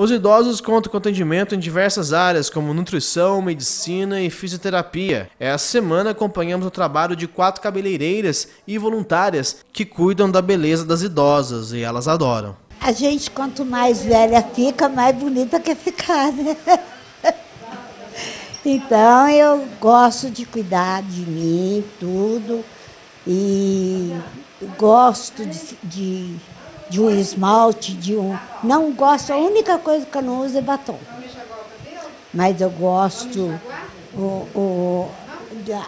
Os idosos contam com atendimento em diversas áreas, como nutrição, medicina e fisioterapia. Essa semana acompanhamos o trabalho de quatro cabeleireiras e voluntárias que cuidam da beleza das idosas e elas adoram. A gente, quanto mais velha fica, mais bonita quer ficar, né? Então eu gosto de cuidar de mim, tudo, e gosto de, de de um esmalte, de um. Não gosto, a única coisa que eu não uso é batom. Mas eu gosto o, o,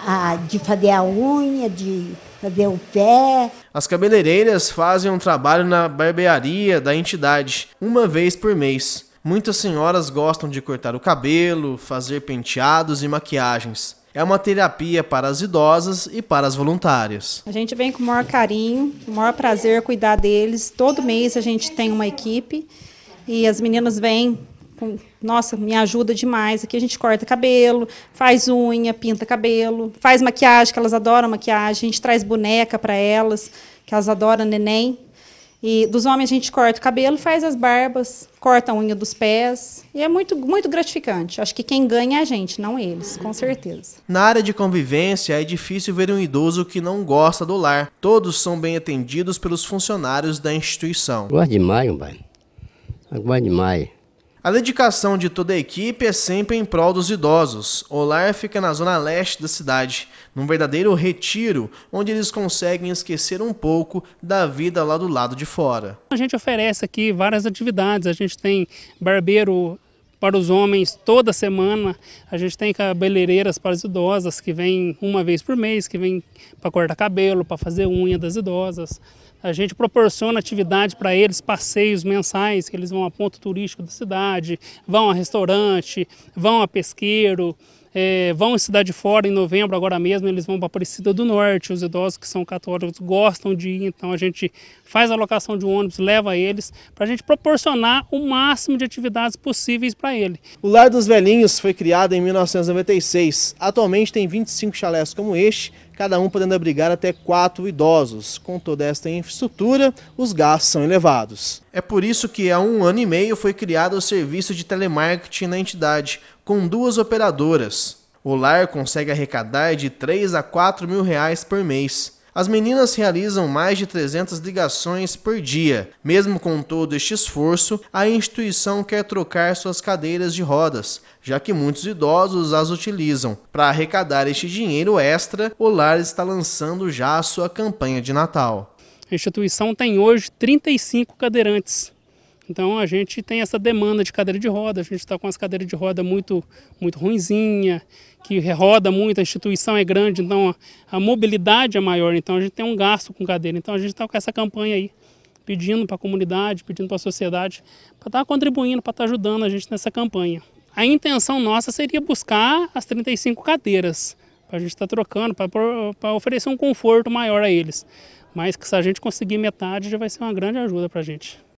a, de fazer a unha, de fazer o pé. As cabeleireiras fazem um trabalho na barbearia da entidade, uma vez por mês. Muitas senhoras gostam de cortar o cabelo, fazer penteados e maquiagens. É uma terapia para as idosas e para as voluntárias. A gente vem com o maior carinho, o maior prazer cuidar deles. Todo mês a gente tem uma equipe e as meninas vêm com, nossa, me ajuda demais. Aqui a gente corta cabelo, faz unha, pinta cabelo, faz maquiagem, que elas adoram maquiagem. A gente traz boneca para elas, que elas adoram neném. E dos homens a gente corta o cabelo, faz as barbas, corta a unha dos pés. E é muito, muito gratificante. Acho que quem ganha é a gente, não eles, com certeza. Na área de convivência, é difícil ver um idoso que não gosta do lar. Todos são bem atendidos pelos funcionários da instituição. Gosto demais, pai. Gosto demais. A dedicação de toda a equipe é sempre em prol dos idosos. O lar fica na zona leste da cidade, num verdadeiro retiro, onde eles conseguem esquecer um pouco da vida lá do lado de fora. A gente oferece aqui várias atividades, a gente tem barbeiro para os homens, toda semana a gente tem cabeleireiras para as idosas que vêm uma vez por mês, que vêm para cortar cabelo, para fazer unha das idosas. A gente proporciona atividade para eles, passeios mensais, que eles vão a ponto turístico da cidade, vão a restaurante, vão a pesqueiro, é, vão em cidade fora em novembro, agora mesmo, eles vão para Aparecida do Norte. Os idosos que são católicos gostam de ir, então a gente faz a locação de um ônibus, leva eles, para a gente proporcionar o máximo de atividades possíveis para ele. O Lar dos Velhinhos foi criado em 1996. Atualmente tem 25 chalés como este, cada um podendo abrigar até quatro idosos. Com toda esta infraestrutura, os gastos são elevados. É por isso que há um ano e meio foi criado o serviço de telemarketing na entidade, com duas operadoras. O lar consegue arrecadar de 3 a 4 mil reais por mês. As meninas realizam mais de 300 ligações por dia. Mesmo com todo este esforço, a instituição quer trocar suas cadeiras de rodas, já que muitos idosos as utilizam. Para arrecadar este dinheiro extra, o lar está lançando já a sua campanha de Natal. A instituição tem hoje 35 cadeirantes então a gente tem essa demanda de cadeira de roda, a gente está com as cadeiras de roda muito, muito ruinzinha, que roda muito, a instituição é grande, então a, a mobilidade é maior, então a gente tem um gasto com cadeira. Então a gente está com essa campanha aí, pedindo para a comunidade, pedindo para a sociedade, para estar tá contribuindo, para estar tá ajudando a gente nessa campanha. A intenção nossa seria buscar as 35 cadeiras, para a gente estar tá trocando, para oferecer um conforto maior a eles. Mas que se a gente conseguir metade já vai ser uma grande ajuda para a gente.